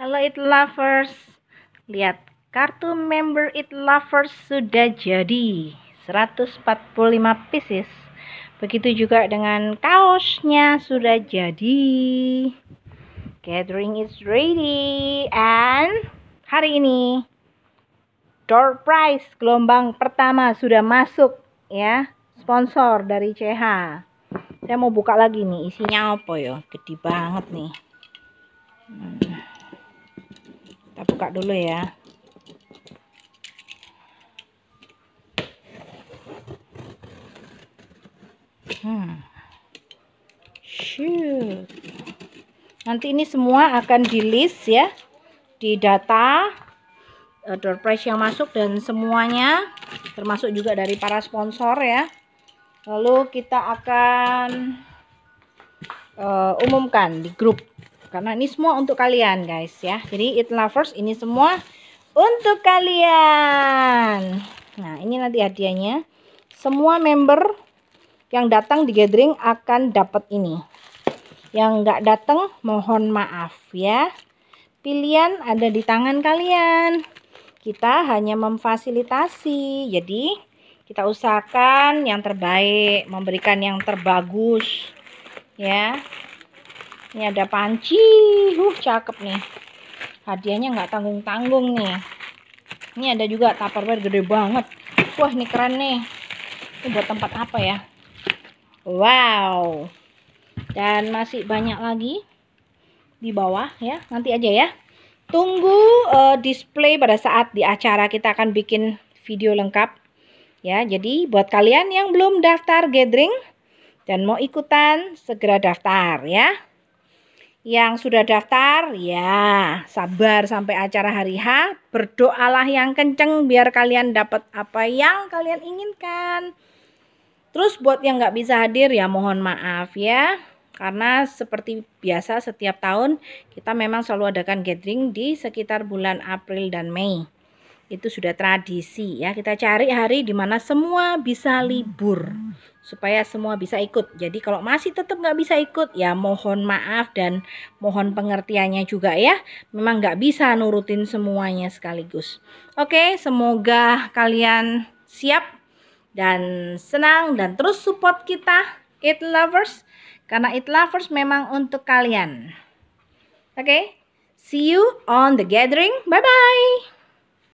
Halo It Lovers, lihat kartu member It Lovers sudah jadi 145 pieces. Begitu juga dengan kaosnya sudah jadi. Gathering is ready and hari ini door prize gelombang pertama sudah masuk ya sponsor dari CH. Saya mau buka lagi nih isinya apa ya? Gede banget nih. Hmm kita buka dulu ya hmm. Shoot. nanti ini semua akan di list ya di data eh, door price yang masuk dan semuanya termasuk juga dari para sponsor ya lalu kita akan uh, umumkan di grup karena ini semua untuk kalian guys ya jadi eat lovers ini semua untuk kalian nah ini nanti hadiahnya semua member yang datang di gathering akan dapat ini yang nggak datang mohon maaf ya pilihan ada di tangan kalian kita hanya memfasilitasi jadi kita usahakan yang terbaik memberikan yang terbagus ya ini ada panci. Uh, cakep nih. Hadiahnya nggak tanggung-tanggung nih. Ini ada juga tupperware gede banget. Wah, ini keren nih. Ini buat tempat apa ya? Wow. Dan masih banyak lagi di bawah ya. Nanti aja ya. Tunggu uh, display pada saat di acara kita akan bikin video lengkap. Ya, jadi buat kalian yang belum daftar gathering dan mau ikutan, segera daftar ya. Yang sudah daftar, ya sabar sampai acara hari H. Berdoalah yang kenceng biar kalian dapat apa yang kalian inginkan. Terus buat yang nggak bisa hadir ya mohon maaf ya. Karena seperti biasa setiap tahun kita memang selalu adakan gathering di sekitar bulan April dan Mei itu sudah tradisi ya kita cari hari di mana semua bisa hmm. libur supaya semua bisa ikut jadi kalau masih tetap nggak bisa ikut ya mohon maaf dan mohon pengertiannya juga ya memang nggak bisa nurutin semuanya sekaligus oke semoga kalian siap dan senang dan terus support kita it lovers karena it lovers memang untuk kalian oke see you on the gathering bye bye